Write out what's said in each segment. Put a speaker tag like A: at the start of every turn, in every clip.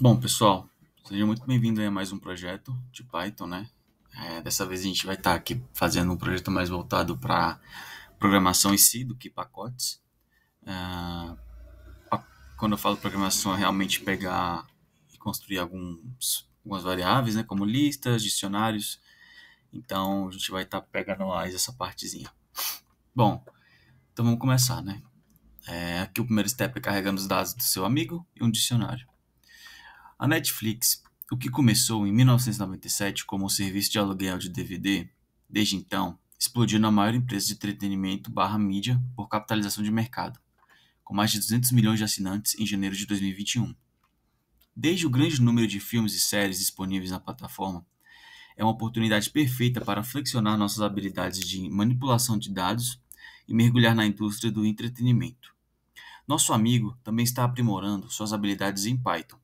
A: Bom, pessoal, seja muito bem-vindo a mais um projeto de Python, né? É, dessa vez a gente vai estar aqui fazendo um projeto mais voltado para programação em si do que pacotes. É, quando eu falo programação, é realmente pegar e construir alguns, algumas variáveis, né? Como listas, dicionários. Então, a gente vai estar pegando mais essa partezinha. Bom, então vamos começar, né? É, aqui o primeiro step é carregando os dados do seu amigo e um dicionário. A Netflix, o que começou em 1997 como um serviço de aluguel de DVD, desde então explodiu na maior empresa de entretenimento barra mídia por capitalização de mercado, com mais de 200 milhões de assinantes em janeiro de 2021. Desde o grande número de filmes e séries disponíveis na plataforma, é uma oportunidade perfeita para flexionar nossas habilidades de manipulação de dados e mergulhar na indústria do entretenimento. Nosso amigo também está aprimorando suas habilidades em Python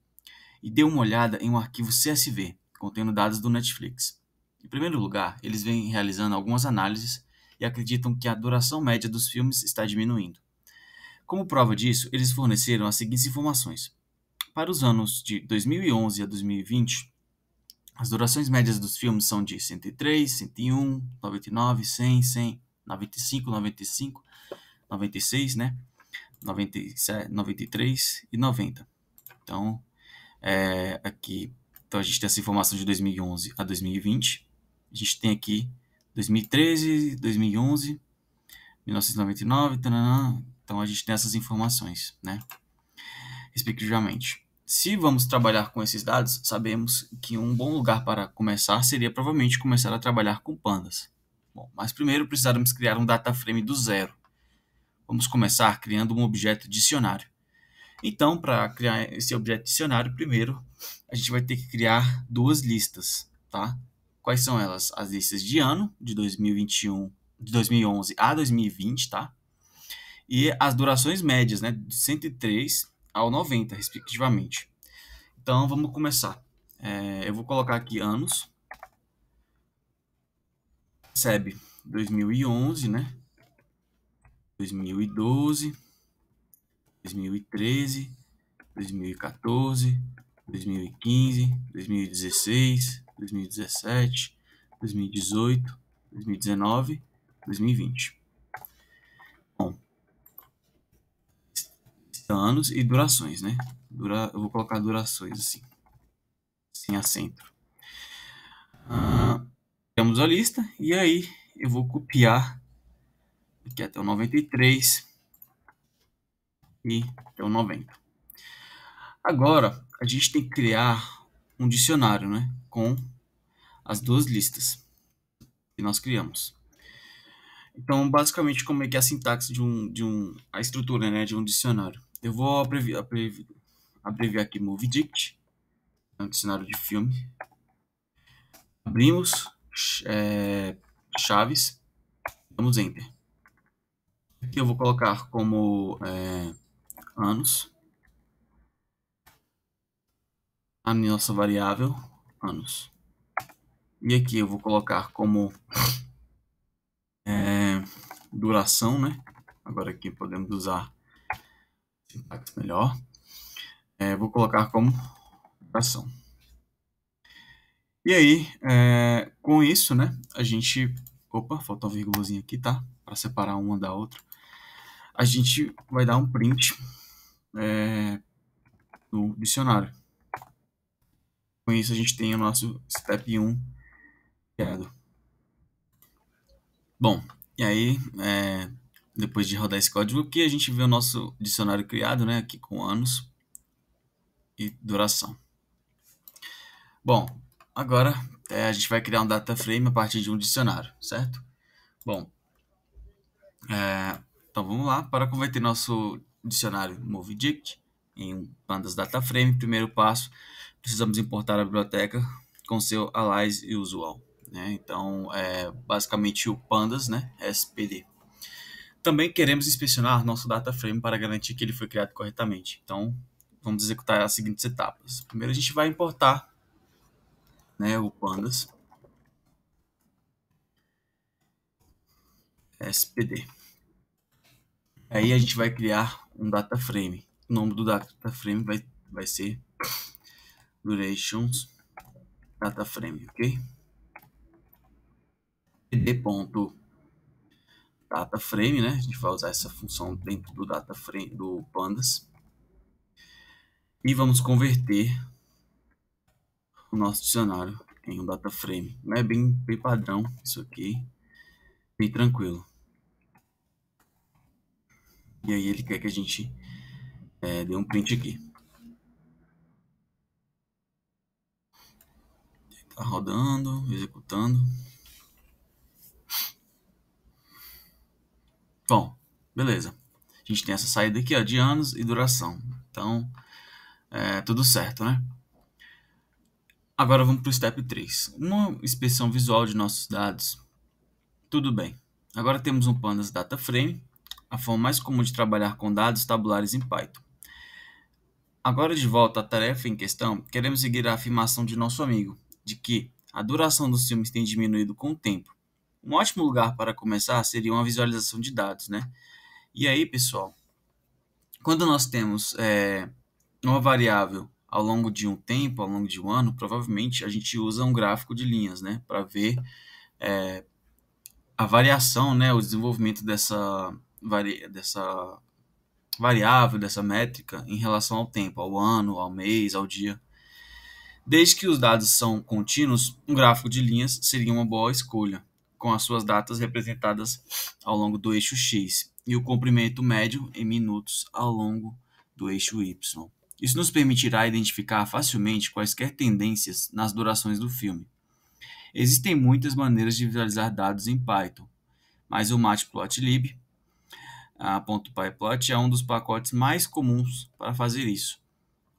A: e dê uma olhada em um arquivo CSV contendo dados do Netflix. Em primeiro lugar, eles vêm realizando algumas análises e acreditam que a duração média dos filmes está diminuindo. Como prova disso, eles forneceram as seguintes informações. Para os anos de 2011 a 2020, as durações médias dos filmes são de 103, 101, 99, 100, 100, 95, 95, 96, né? 97, 93 e 90. Então, é, aqui. Então a gente tem essa informação de 2011 a 2020. A gente tem aqui 2013, 2011, 1999, tanana. Então a gente tem essas informações, né? Respectivamente. Se vamos trabalhar com esses dados, sabemos que um bom lugar para começar seria provavelmente começar a trabalhar com pandas. Bom, mas primeiro precisaremos criar um data frame do zero. Vamos começar criando um objeto dicionário. Então, para criar esse objeto dicionário, primeiro a gente vai ter que criar duas listas, tá? Quais são elas? As listas de ano, de 2021, de 2011 a 2020, tá? E as durações médias, né, de 103 ao 90, respectivamente. Então, vamos começar. É, eu vou colocar aqui anos. SEB 2011, né? 2012. 2013, 2014, 2015, 2016, 2017, 2018, 2019, 2020. Bom, anos e durações, né? Dura, eu vou colocar durações assim, sem acento. Ah, temos a lista e aí eu vou copiar aqui até o 93 e é o 90. Agora, a gente tem que criar um dicionário né, com as duas listas que nós criamos. Então, basicamente, como é que é a sintaxe de um, de um a estrutura né, de um dicionário. Eu vou abreviar, abreviar aqui MovieDict, é um dicionário de filme. Abrimos é, chaves, damos Enter. Aqui eu vou colocar como é, anos. A nossa variável, anos. E aqui eu vou colocar como é, duração, né? Agora aqui podemos usar sintaxe melhor. É, vou colocar como duração. E aí, é, com isso, né, a gente... Opa, falta uma vírgula aqui, tá? Para separar uma da outra. A gente vai dar um print é, no dicionário. Com isso a gente tem o nosso step 1 criado. Bom, e aí, é, depois de rodar esse código aqui, a gente vê o nosso dicionário criado, né, aqui com anos e duração. Bom, agora é, a gente vai criar um data frame a partir de um dicionário, certo? Bom, é, então vamos lá para converter nosso dicionário MoveDict em pandas DataFrame. Primeiro passo, precisamos importar a biblioteca com seu alias e usual. Né? Então, é basicamente o pandas, né? SPD. Também queremos inspecionar nosso DataFrame para garantir que ele foi criado corretamente. Então, vamos executar as seguintes etapas. Primeiro, a gente vai importar né, o pandas SPD. Aí a gente vai criar um data frame. O nome do data frame vai, vai ser durations data frame, ok? pd ponto data frame, né? A gente vai usar essa função dentro do data frame do pandas e vamos converter o nosso dicionário em um data frame. Não é bem, bem padrão isso aqui, bem tranquilo. E aí ele quer que a gente é, dê um print aqui. Está rodando, executando. Bom, beleza. A gente tem essa saída aqui ó, de anos e duração. Então, é, tudo certo, né? Agora vamos para o step 3. Uma inspeção visual de nossos dados. Tudo bem. Agora temos um pandas data frame a forma mais comum de trabalhar com dados tabulares em Python. Agora de volta à tarefa em questão, queremos seguir a afirmação de nosso amigo, de que a duração dos filmes tem diminuído com o tempo. Um ótimo lugar para começar seria uma visualização de dados, né? E aí, pessoal, quando nós temos é, uma variável ao longo de um tempo, ao longo de um ano, provavelmente a gente usa um gráfico de linhas, né? Para ver é, a variação, né? O desenvolvimento dessa vari, dessa variável, dessa métrica em relação ao tempo, ao ano, ao mês, ao dia. Desde que os dados são contínuos, um gráfico de linhas seria uma boa escolha, com as suas datas representadas ao longo do eixo x e o comprimento médio em minutos ao longo do eixo y. Isso nos permitirá identificar facilmente quaisquer tendências nas durações do filme. Existem muitas maneiras de visualizar dados em Python, mas o Matplotlib a .pyplot é um dos pacotes mais comuns para fazer isso.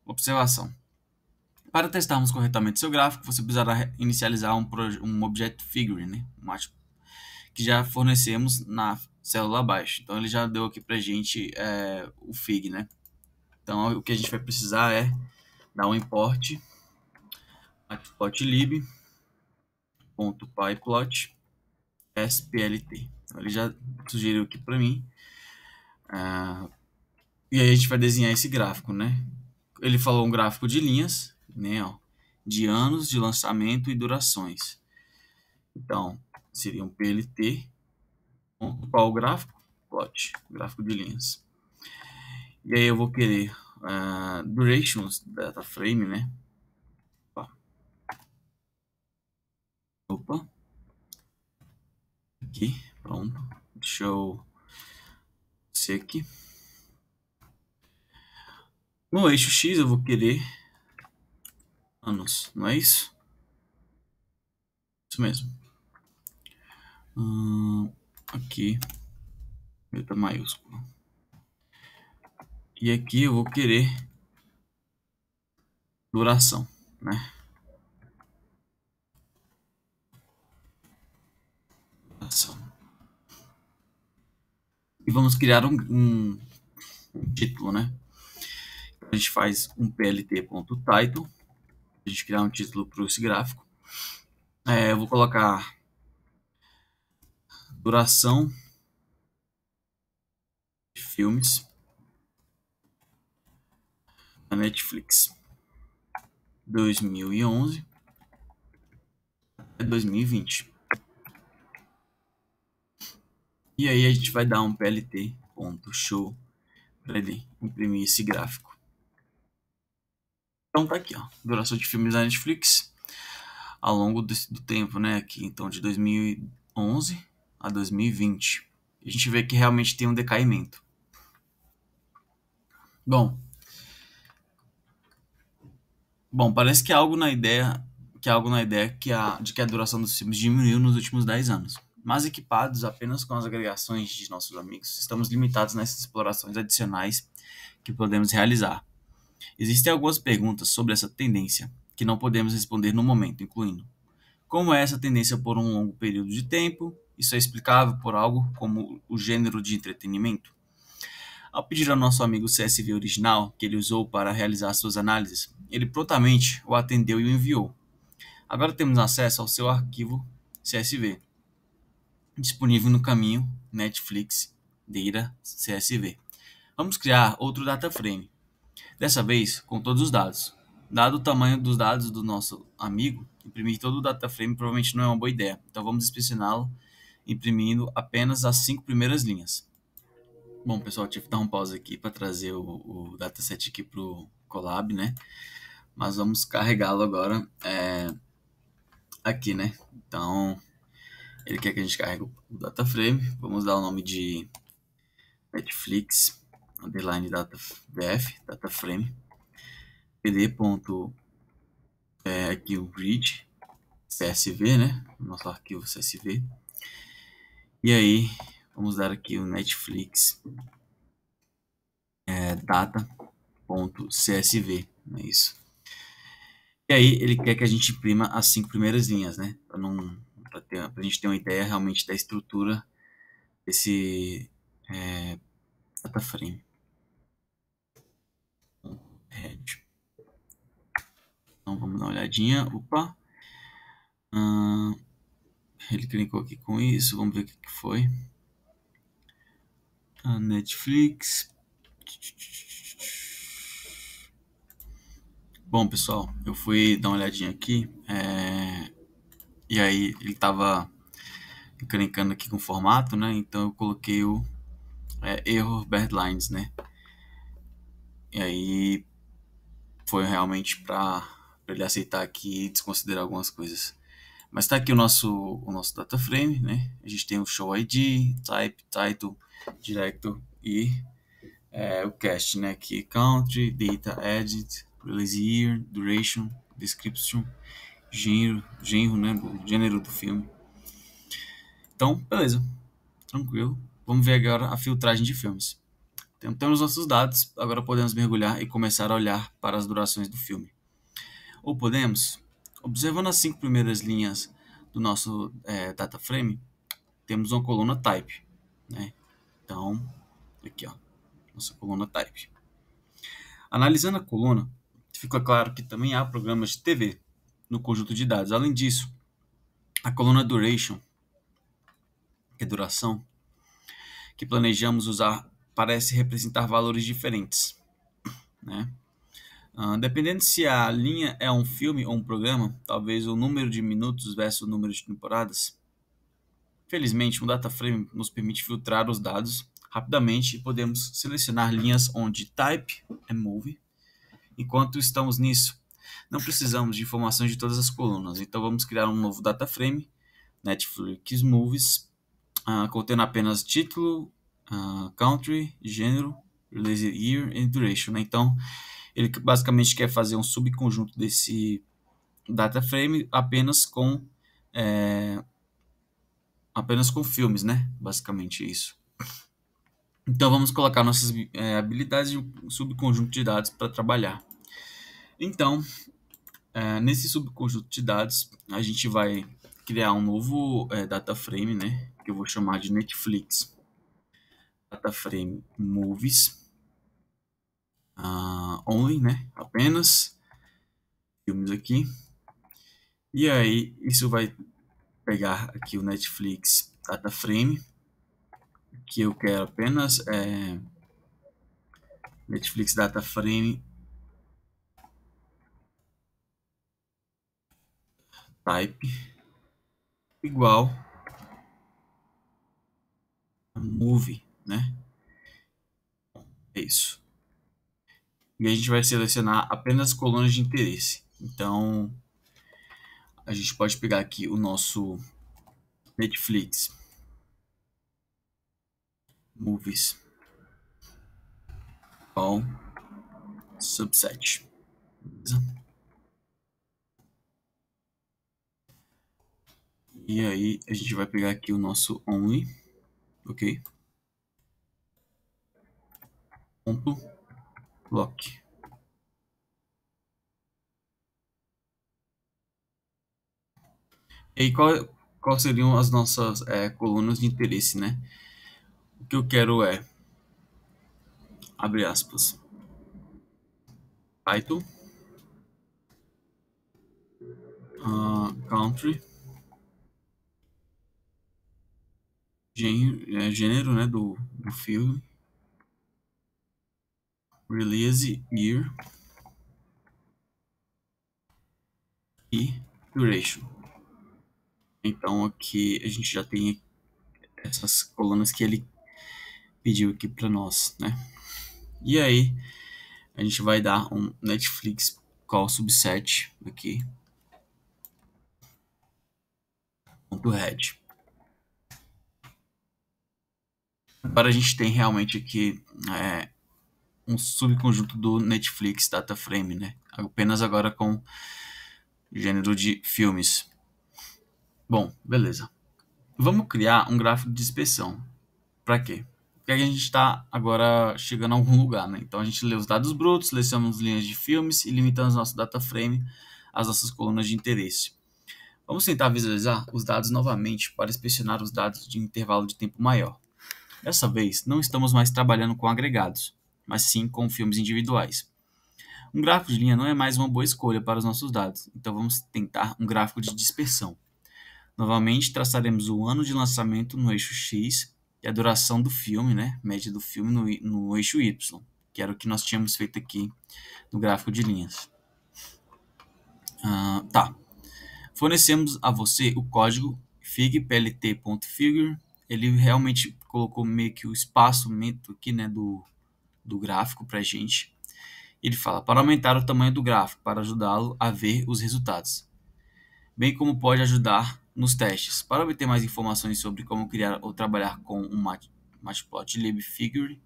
A: Observação. Para testarmos corretamente seu gráfico, você precisará inicializar um, um Figure, né? um que já fornecemos na célula abaixo. Então ele já deu aqui para gente é, o fig, né? Então o que a gente vai precisar é dar um import matplotlib.pyplot Então, ele já sugeriu aqui para mim ah, e aí a gente vai desenhar esse gráfico, né? Ele falou um gráfico de linhas, né? Ó, de anos de lançamento e durações. Então, seria um PLT. Qual o gráfico? Plot, gráfico de linhas. E aí eu vou querer uh, durations data frame, né? Opa. Aqui, pronto. Deixa eu se aqui. No eixo X eu vou querer anos, ah, não é isso? Isso mesmo. Hum, aqui, letra maiúscula. E aqui eu vou querer duração, né? Duração e vamos criar um, um, título, né? A gente faz um plt.title, a gente criar um título para esse gráfico. É, eu vou colocar duração de filmes na Netflix 2011 até 2020. E aí a gente vai dar um plt.show para ele imprimir esse gráfico. Então tá aqui, ó, duração de filmes da Netflix ao longo do, do tempo, né, aqui, então de 2011 a 2020. A gente vê que realmente tem um decaimento. Bom, bom, parece que é algo na ideia, que é algo na ideia que a, de que a duração dos filmes diminuiu nos últimos 10 anos mas equipados apenas com as agregações de nossos amigos, estamos limitados nessas explorações adicionais que podemos realizar. Existem algumas perguntas sobre essa tendência que não podemos responder no momento, incluindo como é essa tendência por um longo período de tempo? Isso é explicável por algo como o gênero de entretenimento? Ao pedir ao nosso amigo CSV original, que ele usou para realizar suas análises, ele prontamente o atendeu e o enviou. Agora temos acesso ao seu arquivo CSV, disponível no caminho Netflix Data CSV. Vamos criar outro data frame, dessa vez com todos os dados. Dado o tamanho dos dados do nosso amigo, imprimir todo o data frame provavelmente não é uma boa ideia, então vamos inspecioná-lo imprimindo apenas as cinco primeiras linhas. Bom, pessoal, tive que dar um pause aqui para trazer o, o dataset aqui para o Colab, né? Mas vamos carregá-lo agora é, aqui, né? Então, ele quer que a gente carregue o data frame. Vamos dar o nome de Netflix underline data df data frame pd ponto é, aqui o read csv né nosso arquivo csv e aí vamos dar aqui o netflix é, data ponto csv é isso e aí ele quer que a gente imprima as cinco primeiras linhas né para não para a gente ter uma ideia realmente da estrutura desse é, data frame. É, então vamos dar uma olhadinha. Opa! ele clicou aqui com isso. Vamos ver o que, que foi. A tá, Netflix. Bom, pessoal, eu fui dar uma olhadinha aqui. É... E aí ele estava encrencando aqui com o formato, né? Então eu coloquei o é, erro lines, né? E aí foi realmente para ele aceitar aqui e desconsiderar algumas coisas. Mas está aqui o nosso, o nosso data frame, né? A gente tem o show ID, type, title, director e é, o cast, né? Aqui country, data, edit, release year, duration, description gênero, gênero, né, do gênero do filme. Então, beleza. Tranquilo. Vamos ver agora a filtragem de filmes. Então, temos nossos dados, agora podemos mergulhar e começar a olhar para as durações do filme. Ou podemos, observando as cinco primeiras linhas do nosso é, data frame, temos uma coluna type. Né? Então, aqui, ó, nossa coluna type. Analisando a coluna, fica claro que também há programas de TV, no conjunto de dados. Além disso, a coluna duration, que é duração, que planejamos usar parece representar valores diferentes. Né? Uh, dependendo se a linha é um filme ou um programa, talvez o número de minutos versus o número de temporadas. Felizmente, um dataframe nos permite filtrar os dados rapidamente e podemos selecionar linhas onde type é movie. Enquanto estamos nisso, não precisamos de informações de todas as colunas, então vamos criar um novo data frame, Netflix Movies, uh, contendo apenas título, uh, country, gênero, release year e duration. Né? Então, ele basicamente quer fazer um subconjunto desse data frame apenas com é, apenas com filmes, né? Basicamente isso. Então vamos colocar nossas é, habilidades de um subconjunto de dados para trabalhar. Então, é, nesse subconjunto de dados, a gente vai criar um novo é, data frame, né? Que eu vou chamar de Netflix data frame movies uh, only, né? Apenas filmes aqui. E aí isso vai pegar aqui o Netflix data frame que eu quero apenas é, Netflix data frame type igual movie, né? É isso. E a gente vai selecionar apenas colunas de interesse. Então, a gente pode pegar aqui o nosso Netflix Movies All Subset. Beleza? E aí a gente vai pegar aqui o nosso only, ok? Ponto lock. E aí qual, qual seriam as nossas é, colunas de interesse, né? O que eu quero é abre aspas title uh, country gênero, é, gênero né, do, do filme. Release Year e Duration. Então aqui a gente já tem essas colunas que ele pediu aqui para nós, né? E aí a gente vai dar um Netflix call subset aqui. Ponto head. Agora a gente tem realmente aqui é, um subconjunto do Netflix Data Frame, né? Apenas agora com gênero de filmes. Bom, beleza. Vamos criar um gráfico de dispersão. Para quê? Porque a gente está agora chegando a algum lugar, né? Então a gente lê os dados brutos, selecionamos linhas de filmes e limitamos nosso data frame às nossas colunas de interesse. Vamos tentar visualizar os dados novamente para inspecionar os dados de intervalo de tempo maior. Dessa vez, não estamos mais trabalhando com agregados, mas sim com filmes individuais. Um gráfico de linha não é mais uma boa escolha para os nossos dados, então vamos tentar um gráfico de dispersão. Novamente, traçaremos o ano de lançamento no eixo X e a duração do filme, né, média do filme no, no eixo Y, que era o que nós tínhamos feito aqui no gráfico de linhas. Uh, tá. Fornecemos a você o código figplt.figure. Ele realmente colocou meio que o espaço espaçamento aqui, né, do, do gráfico para gente. Ele fala para aumentar o tamanho do gráfico para ajudá-lo a ver os resultados, bem como pode ajudar nos testes. Para obter mais informações sobre como criar ou trabalhar com um matplotlib figure,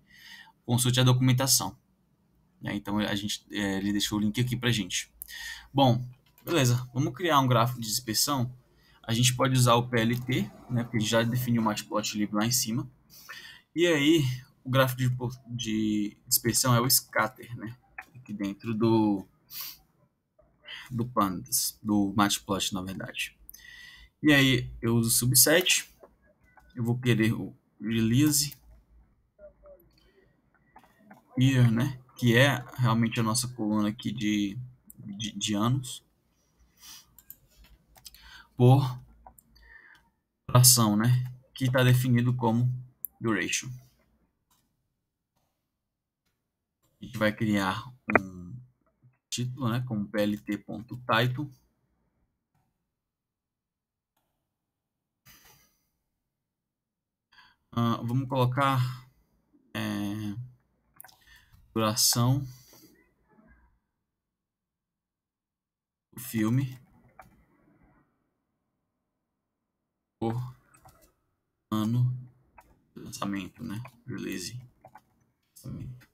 A: consulte a documentação. Né, então a gente, eh, ele deixou o link aqui para gente. Bom, beleza. Vamos criar um gráfico de dispersão a gente pode usar o PLT, né, porque já definiu o matplotlib lá em cima. E aí, o gráfico de, de dispersão é o scatter, né, aqui dentro do, do pandas, do matplot, na verdade. E aí, eu uso o subset, eu vou querer o release year, né, que é realmente a nossa coluna aqui de, de, de anos por ação, né? Que está definido como duration. A gente vai criar um título, né? Como plt.title. Uh, ah, vamos colocar é, duração do filme por ano de lançamento, né? Release. Lançamento.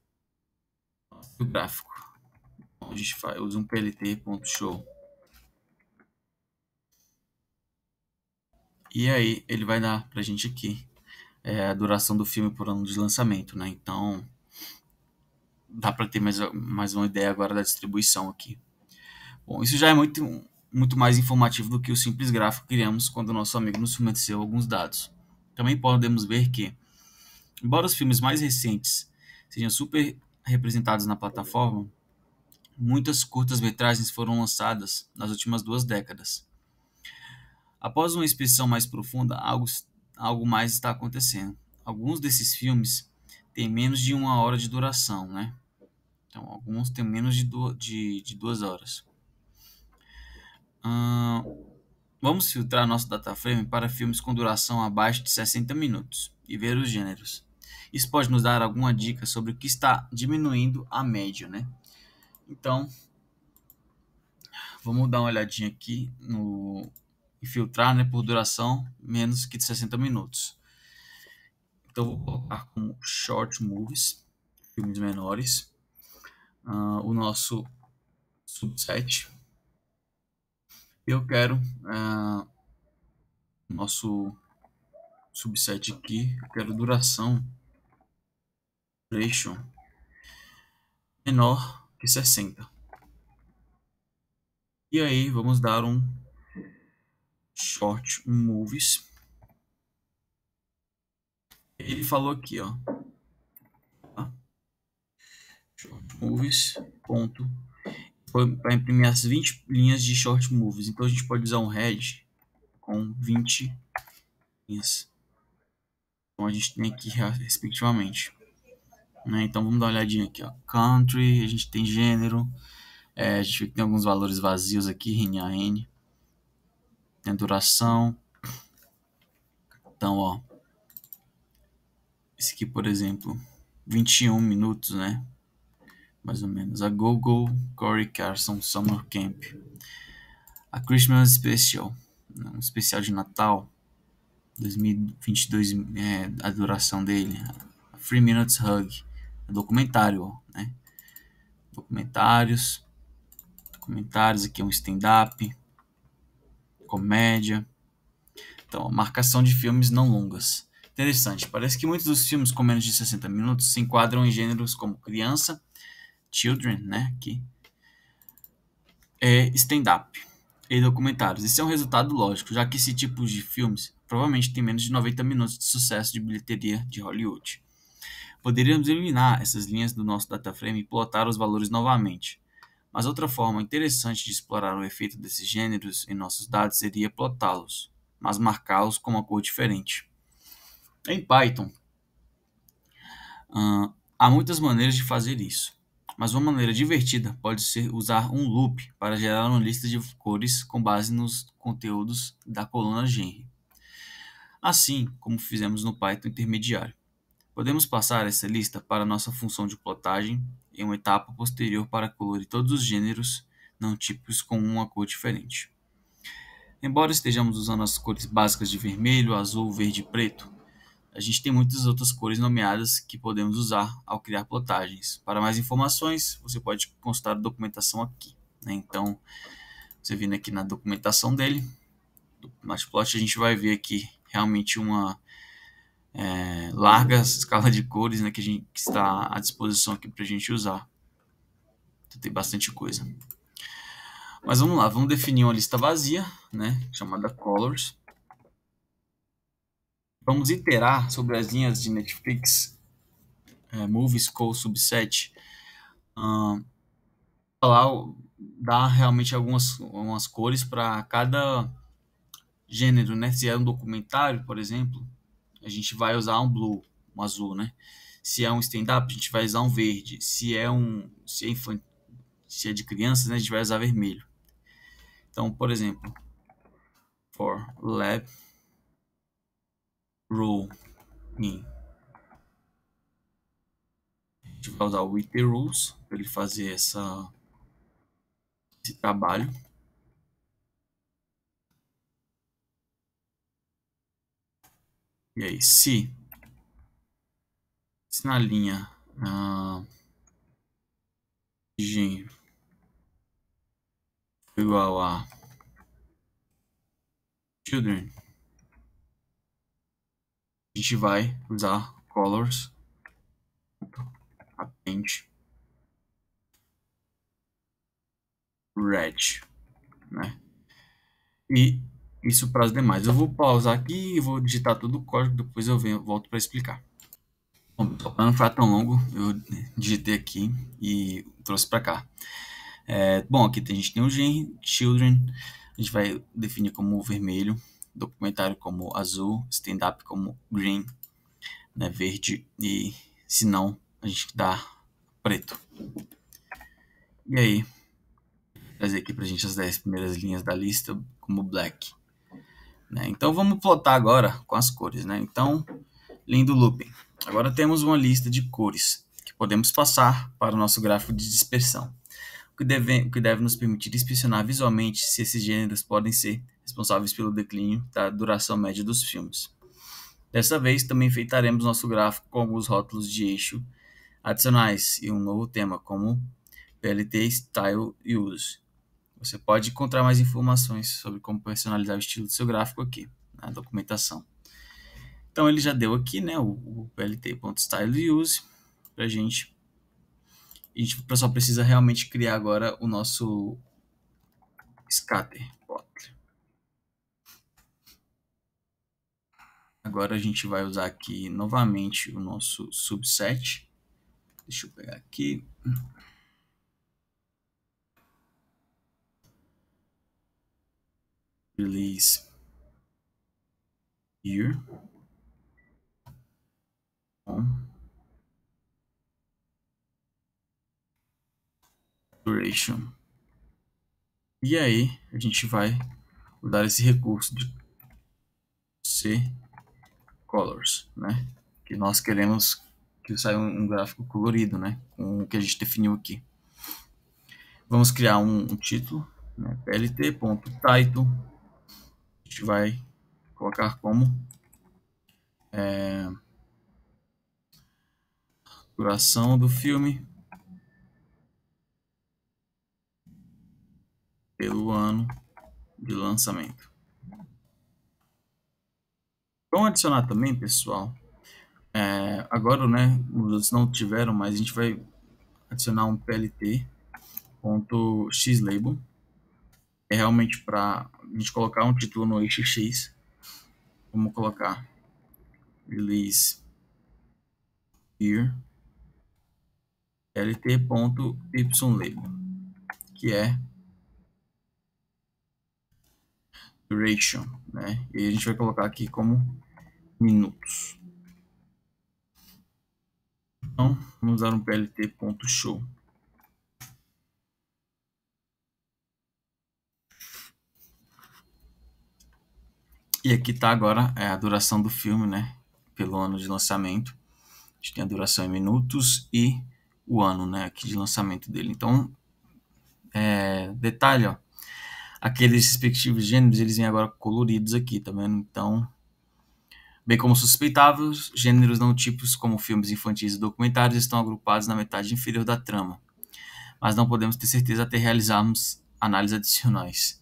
A: O gráfico. Então, a gente faz, usa um plt.show. E aí ele vai dar pra gente aqui é, a duração do filme por ano de lançamento, né? Então dá para ter mais, mais uma ideia agora da distribuição aqui. Bom, isso já é muito muito mais informativo do que o simples gráfico que criamos quando o nosso amigo nos forneceu alguns dados. Também podemos ver que, embora os filmes mais recentes sejam super representados na plataforma, muitas curtas-metragens foram lançadas nas últimas duas décadas. Após uma inspeção mais profunda, algo, algo mais está acontecendo. Alguns desses filmes têm menos de uma hora de duração, né? Então, alguns têm menos de, de, de duas horas vamos filtrar nosso dataframe para filmes com duração abaixo de 60 minutos e ver os gêneros. Isso pode nos dar alguma dica sobre o que está diminuindo a média, né? Então, vamos dar uma olhadinha aqui no filtrar, né, por duração menos que de 60 minutos. Então vou colocar como short movies, filmes menores, uh, o nosso subset eu quero uh, nosso subset aqui, eu quero duração duration menor que 60. E aí vamos dar um short movies. Ele falou aqui, ó. Tá? Short movies ponto para imprimir as 20 linhas de short moves. Então a gente pode usar um red com 20 linhas. Então a gente tem aqui respectivamente. Né? Então vamos dar uma olhadinha aqui. Ó. Country, a gente tem gênero. É, a gente vê que tem alguns valores vazios aqui, n a n, Tem duração. Então, ó. Esse aqui, por exemplo, 21 minutos, né? mais ou menos. A Gogo Cory Corey Carson Summer Camp. A Christmas Special, né, um especial de Natal 2022, é, a duração dele. A Three Minutes Hug, documentário, né? Documentários, documentários, aqui é um stand-up, comédia. Então, marcação de filmes não longas. Interessante, parece que muitos dos filmes com menos de 60 minutos se enquadram em gêneros como criança, children, né, aqui, é stand-up e documentários. Isso é um resultado lógico, já que esse tipo de filmes provavelmente tem menos de 90 minutos de sucesso de bilheteria de Hollywood. Poderíamos eliminar essas linhas do nosso data frame e plotar os valores novamente. Mas outra forma interessante de explorar o efeito desses gêneros em nossos dados seria plotá-los, mas marcá-los com uma cor diferente. Em Python, há muitas maneiras de fazer isso mas uma maneira divertida pode ser usar um loop para gerar uma lista de cores com base nos conteúdos da coluna genre, assim como fizemos no Python intermediário. Podemos passar essa lista para nossa função de plotagem em uma etapa posterior para colorir todos os gêneros não típicos com uma cor diferente. Embora estejamos usando as cores básicas de vermelho, azul, verde e preto, a gente tem muitas outras cores nomeadas que podemos usar ao criar plotagens. Para mais informações, você pode consultar a documentação aqui. Né? Então, você vindo aqui na documentação dele, do Matplot, a gente vai ver aqui realmente uma é, larga escala de cores né, que, a gente, que está à disposição aqui para a gente usar. Então, tem bastante coisa. Mas vamos lá, vamos definir uma lista vazia, né, chamada colors. Vamos iterar sobre as linhas de Netflix, é, Movies Call Subset, uh, falar, dar realmente algumas, algumas cores para cada gênero, né? Se é um documentário, por exemplo, a gente vai usar um blue, um azul, né? Se é um stand-up, a gente vai usar um verde. Se é um se é, se é de crianças, né? a gente vai usar vermelho. Então, por exemplo, for lab row in. A gente vai usar o with rules para ele fazer essa, esse trabalho. E aí, se, se na linha ah, de gênero igual a children a gente vai usar colors append red, né? E isso para as demais. Eu vou pausar aqui e vou digitar todo o código, depois eu venho, volto para explicar. Bom, para não ficar tão longo, eu digitei aqui e trouxe para cá. É, bom, aqui a gente tem o gen, children, a gente vai definir como vermelho, documentário como azul, stand-up como green, né, verde, e se não, a gente dá preto. E aí, trazer aqui pra gente as 10 primeiras linhas da lista como black. Né? Então vamos plotar agora com as cores, né? Então, lindo looping. Agora temos uma lista de cores que podemos passar para o nosso gráfico de dispersão, o que deve, o que deve nos permitir inspecionar visualmente se esses gêneros podem ser responsáveis pelo declínio da duração média dos filmes. Dessa vez, também enfeitaremos nosso gráfico com alguns rótulos de eixo adicionais e um novo tema, como PLT Style Use. Você pode encontrar mais informações sobre como personalizar o estilo do seu gráfico aqui na documentação. Então ele já deu aqui né, o, plt.styleUse para gente. A gente só precisa realmente criar agora o nosso scatter. Agora a gente vai usar aqui novamente o nosso subset. Deixa eu pegar aqui. Release here. Duration. E aí a gente vai usar esse recurso de C colors, né? Que nós queremos que saia um, um gráfico colorido, né? Com o que a gente definiu aqui. Vamos criar um, um título, né? plt.title. A gente vai colocar como é, duração do filme pelo ano de lançamento. Vamos adicionar também, pessoal. É, agora, né, os não tiveram, mas a gente vai adicionar um plt.xlabel. É realmente para a gente colocar um título no eixo x. Vamos colocar release here plt.ylabel, que é duration, né? E a gente vai colocar aqui como minutos. Então, vamos usar um plt.show. E aqui está agora é, a duração do filme, né? Pelo ano de lançamento. A gente tem a duração em minutos e o ano, né? Aqui de lançamento dele. Então, é, detalhe, ó aqueles respectivos gêneros, eles vêm agora coloridos aqui, tá vendo? Então, bem como suspeitáveis, gêneros não tipos como filmes infantis e documentários estão agrupados na metade inferior da trama, mas não podemos ter certeza até realizarmos análises adicionais.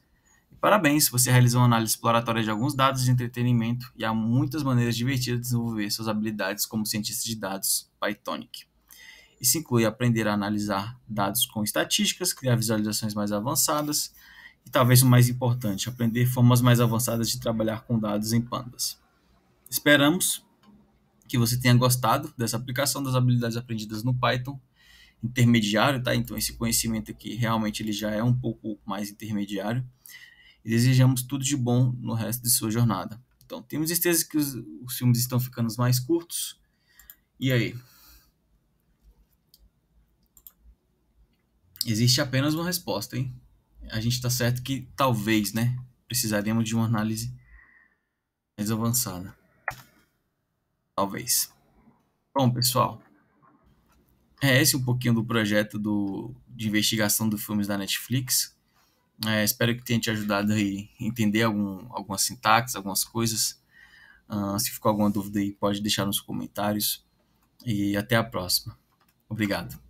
A: E parabéns, você realizou uma análise exploratória de alguns dados de entretenimento e há muitas maneiras divertidas de desenvolver suas habilidades como cientista de dados Pythonic. Isso inclui aprender a analisar dados com estatísticas, criar visualizações mais avançadas, e talvez o mais importante, aprender formas mais avançadas de trabalhar com dados em Pandas. Esperamos que você tenha gostado dessa aplicação das habilidades aprendidas no Python intermediário, tá? Então esse conhecimento aqui realmente ele já é um pouco mais intermediário. E desejamos tudo de bom no resto de sua jornada. Então, temos certeza que os, os filmes estão ficando mais curtos. E aí? Existe apenas uma resposta, hein? a gente está certo que talvez, né? Precisaríamos de uma análise mais avançada. Talvez. Bom, pessoal. É esse um pouquinho do projeto do, de investigação dos filmes da Netflix. É, espero que tenha te ajudado a entender algum, algumas sintaxes, algumas coisas. Uh, se ficou alguma dúvida aí, pode deixar nos comentários. E até a próxima. Obrigado.